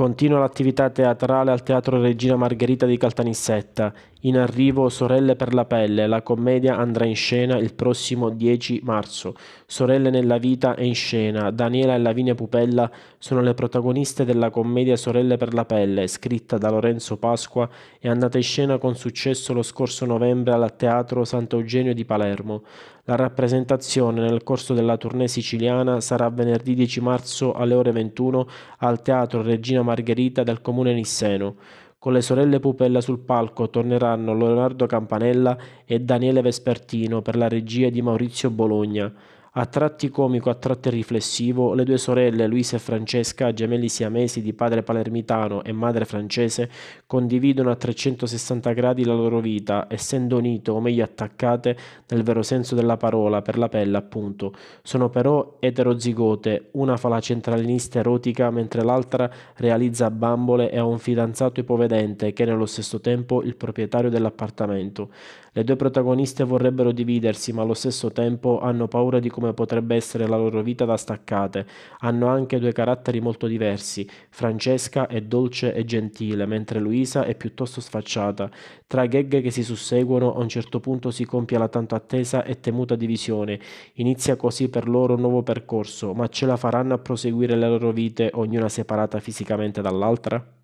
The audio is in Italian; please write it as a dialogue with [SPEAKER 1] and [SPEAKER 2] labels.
[SPEAKER 1] Continua l'attività teatrale al Teatro Regina Margherita di Caltanissetta. In arrivo Sorelle per la pelle, la commedia andrà in scena il prossimo 10 marzo. Sorelle nella vita e in scena. Daniela e Lavinia Pupella sono le protagoniste della commedia Sorelle per la pelle, scritta da Lorenzo Pasqua e andata in scena con successo lo scorso novembre al Teatro Sant'Eugenio di Palermo. La rappresentazione nel corso della tournée siciliana sarà venerdì 10 marzo alle ore 21 al Teatro Regina Margherita Margherita del comune nisseno. Con le sorelle Pupella sul palco torneranno Leonardo Campanella e Daniele Vespertino per la regia di Maurizio Bologna. A tratti comico, a tratti riflessivo, le due sorelle Luisa e Francesca, gemelli siamesi di padre palermitano e madre francese, condividono a 360 gradi la loro vita, essendo unite, o meglio attaccate, nel vero senso della parola, per la pelle appunto. Sono però eterozigote, una fa la centralinista erotica, mentre l'altra realizza bambole e ha un fidanzato ipovedente che è nello stesso tempo il proprietario dell'appartamento. Le due protagoniste vorrebbero dividersi, ma allo stesso tempo hanno paura di come potrebbe essere la loro vita da staccate. Hanno anche due caratteri molto diversi. Francesca è dolce e gentile, mentre Luisa è piuttosto sfacciata. Tra gag che si susseguono, a un certo punto si compie la tanto attesa e temuta divisione. Inizia così per loro un nuovo percorso, ma ce la faranno a proseguire le loro vite, ognuna separata fisicamente dall'altra?